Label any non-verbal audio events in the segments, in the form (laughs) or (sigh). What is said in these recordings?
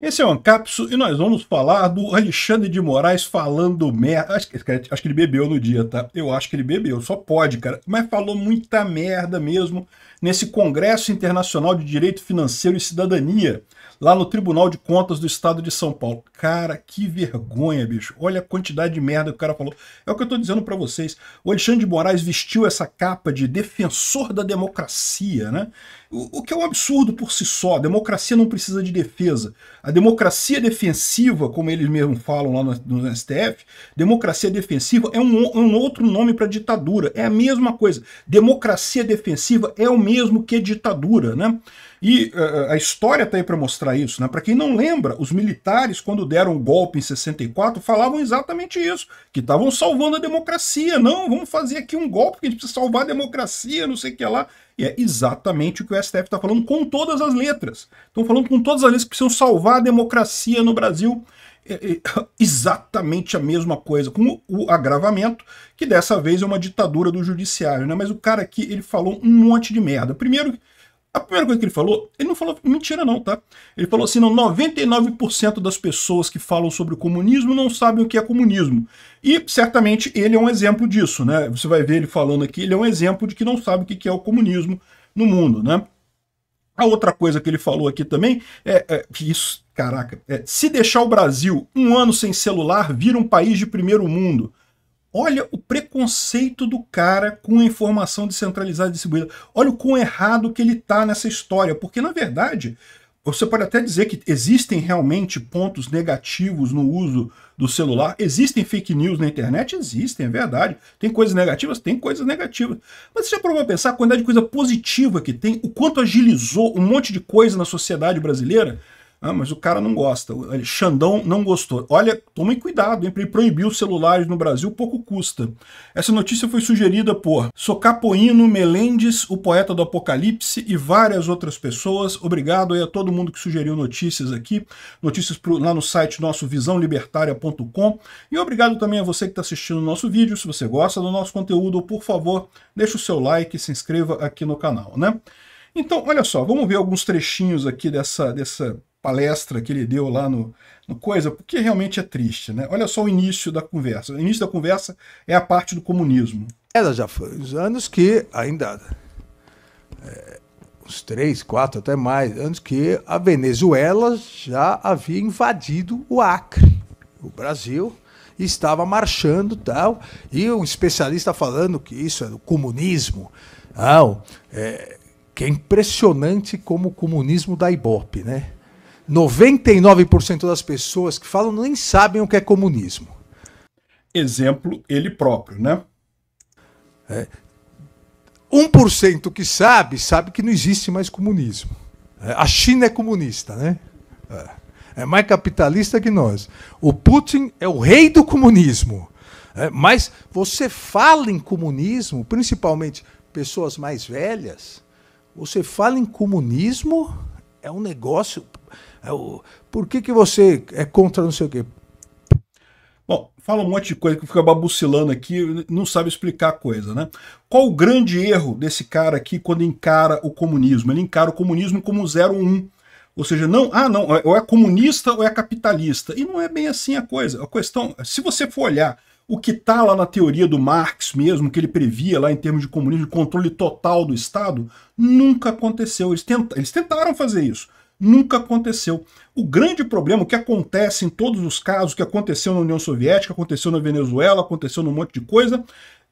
Esse é o Ancapsu e nós vamos falar do Alexandre de Moraes falando merda. Acho, acho, que ele bebeu no dia, tá? Eu acho que ele bebeu, só pode, cara. Mas falou muita merda mesmo nesse Congresso Internacional de Direito Financeiro e Cidadania, lá no Tribunal de Contas do Estado de São Paulo. Cara, que vergonha, bicho. Olha a quantidade de merda que o cara falou. É o que eu estou dizendo para vocês. O Alexandre de Moraes vestiu essa capa de defensor da democracia, né? O, o que é um absurdo por si só. A democracia não precisa de defesa. A democracia defensiva, como eles mesmos falam lá no, no STF, democracia defensiva é um, um outro nome para ditadura. É a mesma coisa. Democracia defensiva é o mesmo que ditadura, né? E uh, a história está aí para mostrar isso. Né? Para quem não lembra, os militares, quando deram o golpe em 64, falavam exatamente isso: que estavam salvando a democracia. Não, vamos fazer aqui um golpe, porque a gente precisa salvar a democracia, não sei o que lá. E é exatamente o que o STF está falando com todas as letras. Estão falando com todas as letras que precisam salvar a democracia no Brasil. É, é, (laughs) exatamente a mesma coisa, com o agravamento, que dessa vez é uma ditadura do judiciário, né? Mas o cara aqui, ele falou um monte de merda. Primeiro, a primeira coisa que ele falou, ele não falou mentira não, tá? Ele falou assim, não, 99% das pessoas que falam sobre o comunismo não sabem o que é comunismo. E, certamente, ele é um exemplo disso, né? Você vai ver ele falando aqui, ele é um exemplo de que não sabe o que é o comunismo no mundo, né? A outra coisa que ele falou aqui também é, é isso, caraca, é, se deixar o Brasil um ano sem celular, vira um país de primeiro mundo. Olha o preconceito do cara com a informação descentralizada e distribuída. Olha o quão errado que ele está nessa história. Porque, na verdade, você pode até dizer que existem realmente pontos negativos no uso do celular. Existem fake news na internet? Existem, é verdade. Tem coisas negativas? Tem coisas negativas. Mas você já provou pensar a quantidade de coisa positiva que tem? O quanto agilizou um monte de coisa na sociedade brasileira? Ah, mas o cara não gosta. Xandão não gostou. Olha, tomem cuidado, hein? Ele proibiu celulares no Brasil, pouco custa. Essa notícia foi sugerida por Socapoino Melendes, o poeta do Apocalipse, e várias outras pessoas. Obrigado aí a todo mundo que sugeriu notícias aqui. Notícias pro, lá no site nosso visãolibertária.com. E obrigado também a você que está assistindo o nosso vídeo. Se você gosta do nosso conteúdo, por favor, deixe o seu like e se inscreva aqui no canal, né? Então, olha só, vamos ver alguns trechinhos aqui dessa, dessa palestra que ele deu lá no, no Coisa, porque realmente é triste. Né? Olha só o início da conversa. O início da conversa é a parte do comunismo. Ela já foi os anos que ainda. É, uns três, quatro, até mais, anos que a Venezuela já havia invadido o Acre, o Brasil estava marchando tal e um especialista falando que isso era o comunismo tal, é, que é impressionante como o comunismo da Ibope, né? 99% das pessoas que falam nem sabem o que é comunismo. Exemplo, ele próprio, né? É. 1% que sabe, sabe que não existe mais comunismo. É, a China é comunista, né? É. é mais capitalista que nós. O Putin é o rei do comunismo. É, mas você fala em comunismo, principalmente pessoas mais velhas, você fala em comunismo, é um negócio é por que, que você é contra não sei o quê? Bom, fala um monte de coisa que fica babucilando aqui, não sabe explicar a coisa, né? Qual o grande erro desse cara aqui quando encara o comunismo? Ele encara o comunismo como 01. Ou seja, não, ah, não, ou é comunista ou é capitalista. E não é bem assim a coisa. A questão, se você for olhar o que está lá na teoria do Marx mesmo, que ele previa lá em termos de comunismo, de controle total do Estado, nunca aconteceu. Eles, tenta, eles tentaram fazer isso nunca aconteceu. O grande problema, o que acontece em todos os casos, que aconteceu na União Soviética, aconteceu na Venezuela, aconteceu num monte de coisa,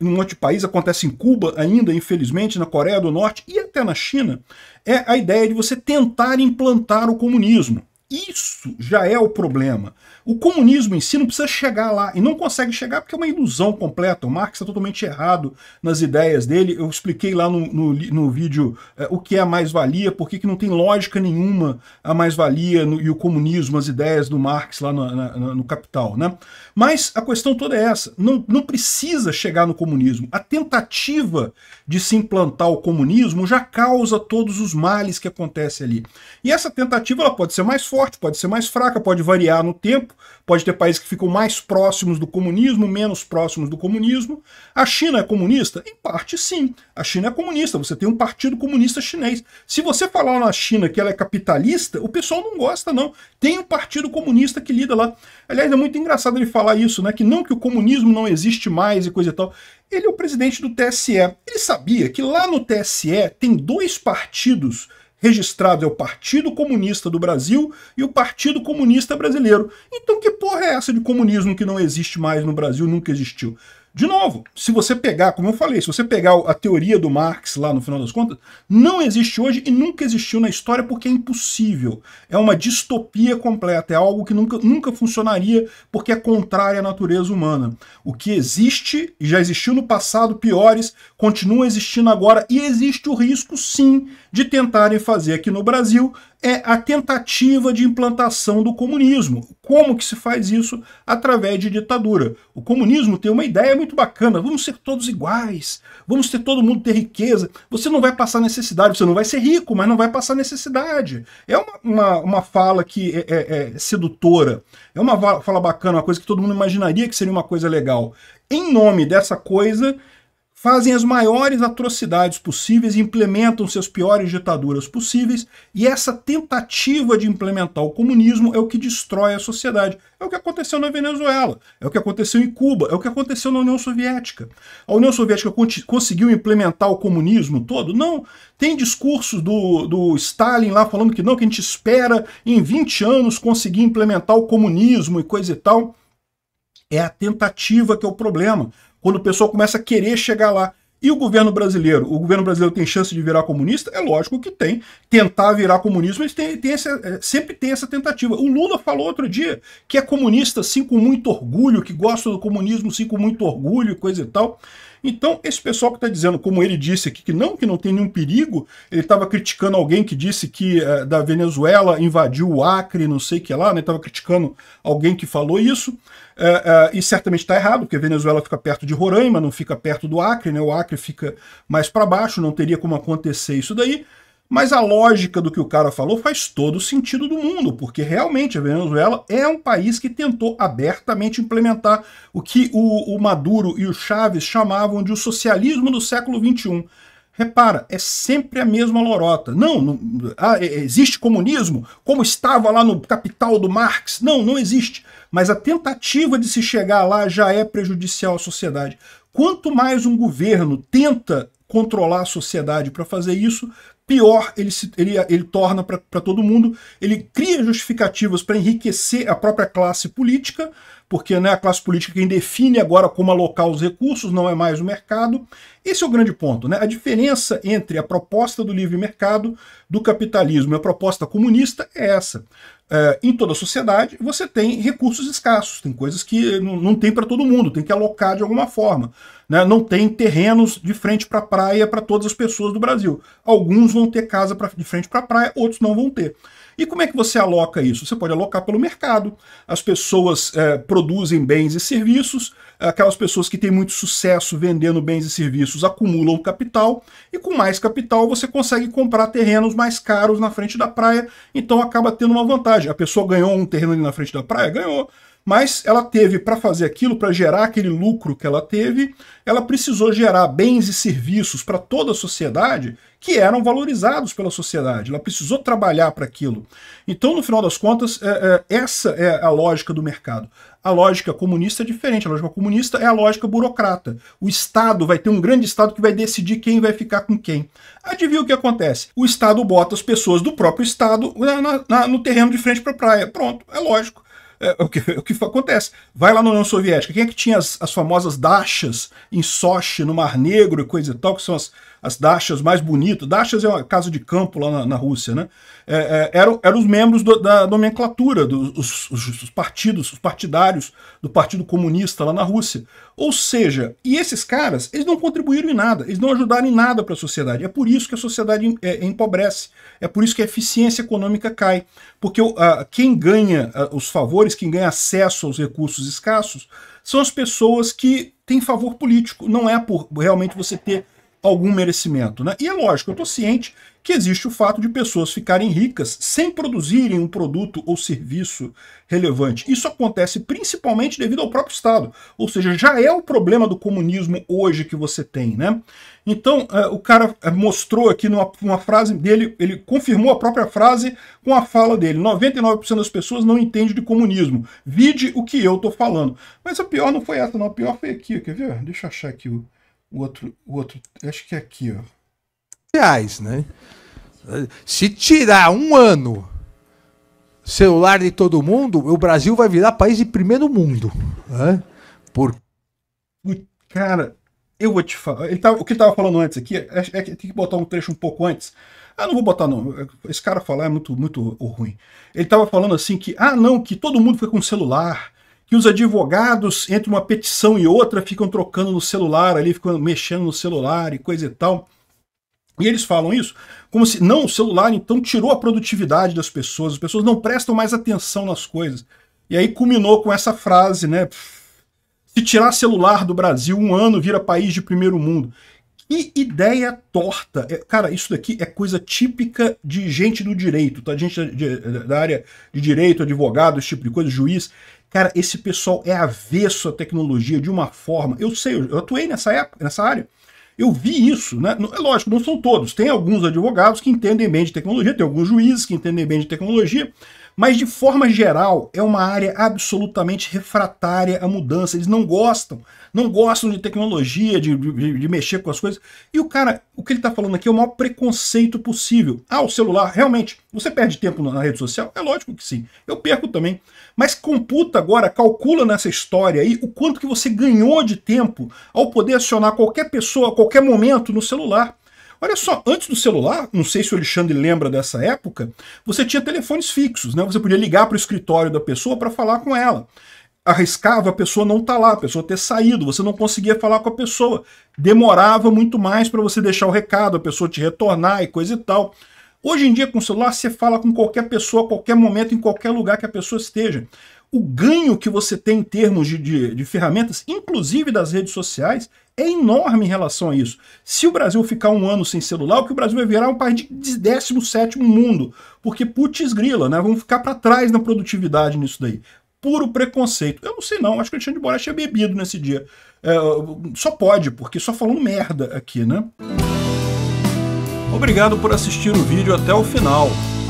em monte de país, acontece em Cuba ainda, infelizmente, na Coreia do Norte e até na China, é a ideia de você tentar implantar o comunismo. Isso já é o problema. O comunismo em si não precisa chegar lá e não consegue chegar porque é uma ilusão completa. O Marx está totalmente errado nas ideias dele. Eu expliquei lá no, no, no vídeo é, o que é a mais-valia, por que não tem lógica nenhuma a mais-valia e o comunismo, as ideias do Marx lá no, na, no Capital. Né? Mas a questão toda é essa. Não, não precisa chegar no comunismo. A tentativa de se implantar o comunismo já causa todos os males que acontecem ali. E essa tentativa ela pode ser mais forte forte, pode ser mais fraca, pode variar no tempo, pode ter países que ficam mais próximos do comunismo, menos próximos do comunismo. A China é comunista? Em parte, sim. A China é comunista, você tem um partido comunista chinês. Se você falar na China que ela é capitalista, o pessoal não gosta, não. Tem um partido comunista que lida lá. Aliás, é muito engraçado ele falar isso, né? Que não que o comunismo não existe mais e coisa e tal. Ele é o presidente do TSE. Ele sabia que lá no TSE tem dois partidos registrado é o Partido Comunista do Brasil e o Partido Comunista Brasileiro. Então que porra é essa de comunismo que não existe mais no Brasil, nunca existiu? De novo, se você pegar, como eu falei, se você pegar a teoria do Marx lá no final das contas, não existe hoje e nunca existiu na história porque é impossível. É uma distopia completa, é algo que nunca, nunca funcionaria porque é contrário à natureza humana. O que existe, e já existiu no passado, piores, continua existindo agora e existe o risco, sim, de tentarem fazer aqui no Brasil é a tentativa de implantação do comunismo. Como que se faz isso? Através de ditadura. O comunismo tem uma ideia muito bacana, vamos ser todos iguais, vamos ter todo mundo ter riqueza, você não vai passar necessidade, você não vai ser rico, mas não vai passar necessidade. É uma, uma, uma fala que é, é, é sedutora, é uma fala bacana, uma coisa que todo mundo imaginaria que seria uma coisa legal. Em nome dessa coisa, fazem as maiores atrocidades possíveis, implementam seus piores ditaduras possíveis, e essa tentativa de implementar o comunismo é o que destrói a sociedade. É o que aconteceu na Venezuela, é o que aconteceu em Cuba, é o que aconteceu na União Soviética. A União Soviética conseguiu implementar o comunismo todo? Não. Tem discursos do, do Stalin lá falando que não, que a gente espera em 20 anos conseguir implementar o comunismo e coisa e tal. É a tentativa que é o problema quando o pessoal começa a querer chegar lá. E o governo brasileiro? O governo brasileiro tem chance de virar comunista? É lógico que tem. Tentar virar comunismo, eles têm, têm essa, é, sempre tem essa tentativa. O Lula falou outro dia que é comunista, sim, com muito orgulho, que gosta do comunismo, sim, com muito orgulho, coisa e tal. Então, esse pessoal que está dizendo, como ele disse aqui, que não, que não tem nenhum perigo, ele estava criticando alguém que disse que uh, da Venezuela invadiu o Acre, não sei o que lá, né? Estava criticando alguém que falou isso, uh, uh, e certamente está errado, porque a Venezuela fica perto de Roraima, não fica perto do Acre, né? O Acre fica mais para baixo, não teria como acontecer isso daí. Mas a lógica do que o cara falou faz todo o sentido do mundo, porque realmente a Venezuela é um país que tentou abertamente implementar o que o, o Maduro e o Chaves chamavam de o socialismo do século XXI. Repara, é sempre a mesma lorota. Não, não ah, é, existe comunismo, como estava lá no capital do Marx. Não, não existe. Mas a tentativa de se chegar lá já é prejudicial à sociedade. Quanto mais um governo tenta controlar a sociedade para fazer isso, pior ele, se, ele, ele torna para todo mundo. Ele cria justificativas para enriquecer a própria classe política, porque né, a classe política quem define agora como alocar os recursos não é mais o mercado. Esse é o grande ponto. Né? A diferença entre a proposta do livre mercado do capitalismo e a proposta comunista é essa é, em toda a sociedade, você tem recursos escassos, tem coisas que não, não tem para todo mundo, tem que alocar de alguma forma. Né? Não tem terrenos de frente para a praia para todas as pessoas do Brasil. Alguns vão ter casa pra, de frente para a praia, outros não vão ter. E como é que você aloca isso? Você pode alocar pelo mercado. As pessoas é, produzem bens e serviços, aquelas pessoas que têm muito sucesso vendendo bens e serviços acumulam capital, e com mais capital você consegue comprar terrenos mais caros na frente da praia, então acaba tendo uma vantagem. A pessoa ganhou um terreno ali na frente da praia? Ganhou mas ela teve para fazer aquilo, para gerar aquele lucro que ela teve, ela precisou gerar bens e serviços para toda a sociedade que eram valorizados pela sociedade. Ela precisou trabalhar para aquilo. Então, no final das contas, é, é, essa é a lógica do mercado. A lógica comunista é diferente. A lógica comunista é a lógica burocrata. O Estado vai ter um grande Estado que vai decidir quem vai ficar com quem. Adivinha o que acontece? O Estado bota as pessoas do próprio Estado né, na, na, no terreno de frente para a praia. Pronto, é lógico. É, o, que, o que acontece. Vai lá na União Soviética, quem é que tinha as, as famosas dachas em Sochi, no Mar Negro e coisa e tal, que são as, as dachas mais bonitas, dachas é uma casa de campo lá na, na Rússia, né? É, é, eram, eram os membros do, da nomenclatura, dos os, os partidos, os partidários do Partido Comunista lá na Rússia. Ou seja, e esses caras, eles não contribuíram em nada, eles não ajudaram em nada para a sociedade. É por isso que a sociedade é, empobrece, é por isso que a eficiência econômica cai. Porque uh, quem ganha uh, os favores, quem ganha acesso aos recursos escassos, são as pessoas que têm favor político. Não é por realmente você ter algum merecimento. Né? E é lógico, eu estou ciente que existe o fato de pessoas ficarem ricas sem produzirem um produto ou serviço relevante. Isso acontece principalmente devido ao próprio Estado. Ou seja, já é o problema do comunismo hoje que você tem, né? Então, é, o cara é, mostrou aqui numa, numa frase dele, ele confirmou a própria frase com a fala dele. 99% das pessoas não entendem de comunismo. Vide o que eu estou falando. Mas a pior não foi essa, não. A pior foi aqui, quer ver? Deixa eu achar aqui o o outro, o outro, acho que é aqui, ó. Reais, né? Se tirar um ano celular de todo mundo, o Brasil vai virar país de primeiro mundo, né? Por cara, eu vou te falar. Ele tava, tá, o que ele tava falando antes aqui é, é, que tem que botar um trecho um pouco antes. Ah, não vou botar não. Esse cara falar é muito muito ruim. Ele tava falando assim que ah não, que todo mundo foi com celular que os advogados, entre uma petição e outra, ficam trocando no celular ali, ficam mexendo no celular e coisa e tal. E eles falam isso como se, não, o celular então tirou a produtividade das pessoas, as pessoas não prestam mais atenção nas coisas. E aí culminou com essa frase, né? Se tirar celular do Brasil, um ano vira país de primeiro mundo. E ideia torta. É, cara, isso daqui é coisa típica de gente do direito, tá? Gente de, da área de direito, advogado, esse tipo de coisa, juiz. Cara, esse pessoal é avesso à tecnologia de uma forma. Eu sei, eu atuei nessa época, nessa área. Eu vi isso, né? É lógico, não são todos. Tem alguns advogados que entendem bem de tecnologia, tem alguns juízes que entendem bem de tecnologia, mas de forma geral é uma área absolutamente refratária à mudança. Eles não gostam, não gostam de tecnologia, de, de, de mexer com as coisas. E o cara, o que ele está falando aqui é o maior preconceito possível. Ah, o celular, realmente, você perde tempo na rede social? É lógico que sim, eu perco também. Mas computa agora, calcula nessa história aí o quanto que você ganhou de tempo ao poder acionar qualquer pessoa, qualquer qualquer momento no celular. Olha só, antes do celular, não sei se o Alexandre lembra dessa época, você tinha telefones fixos, né? Você podia ligar para o escritório da pessoa para falar com ela. Arriscava a pessoa não estar tá lá, a pessoa ter saído, você não conseguia falar com a pessoa. Demorava muito mais para você deixar o recado, a pessoa te retornar e coisa e tal. Hoje em dia, com o celular, você fala com qualquer pessoa, a qualquer momento, em qualquer lugar que a pessoa esteja o ganho que você tem em termos de, de, de, ferramentas, inclusive das redes sociais, é enorme em relação a isso. Se o Brasil ficar um ano sem celular, o que o Brasil vai virar é um país de 17 mundo. Porque putz grila, né? Vamos ficar para trás na produtividade nisso daí. Puro preconceito. Eu não sei não, acho que o Alexandre de Moraes tinha bebido nesse dia. É, só pode, porque só falou merda aqui, né? Obrigado por assistir o vídeo até o final.